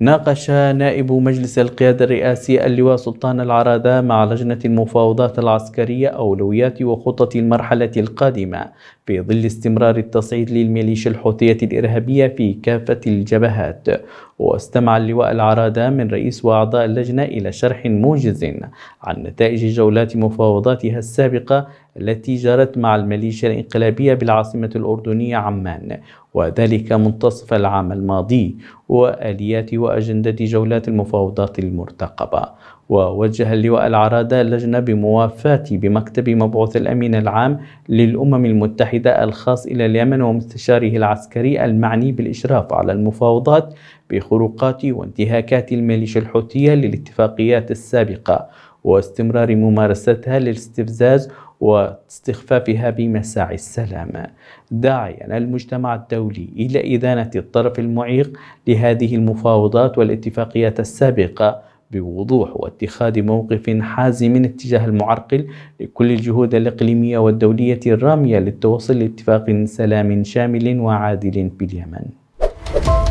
ناقش نائب مجلس القيادة الرئاسي اللواء سلطان العرادة مع لجنة المفاوضات العسكرية أولويات وخطط المرحلة القادمة في ظل استمرار التصعيد للميليشيا الحوثية الإرهابية في كافة الجبهات واستمع اللواء العرادة من رئيس وأعضاء اللجنة إلى شرح موجز عن نتائج جولات مفاوضاتها السابقة التي جرت مع الميليشيا الإنقلابية بالعاصمة الأردنية عمان وذلك منتصف العام الماضي وآليات وأجندة جولات المفاوضات المرتقبة ووجه اللواء العرادة اللجنة بموافاة بمكتب مبعوث الأمين العام للأمم المتحدة الخاص إلى اليمن ومستشاره العسكري المعني بالإشراف على المفاوضات بخروقات وانتهاكات الميليشيا الحوثية للاتفاقيات السابقة واستمرار ممارستها للاستفزاز واستخفافها بمساعي السلام داعيا المجتمع الدولي إلى إدانة الطرف المعيق لهذه المفاوضات والاتفاقيات السابقة بوضوح واتخاذ موقف حازم اتجاه المعرقل لكل الجهود الإقليمية والدولية الرامية للتوصل لاتفاق سلام شامل وعادل باليمن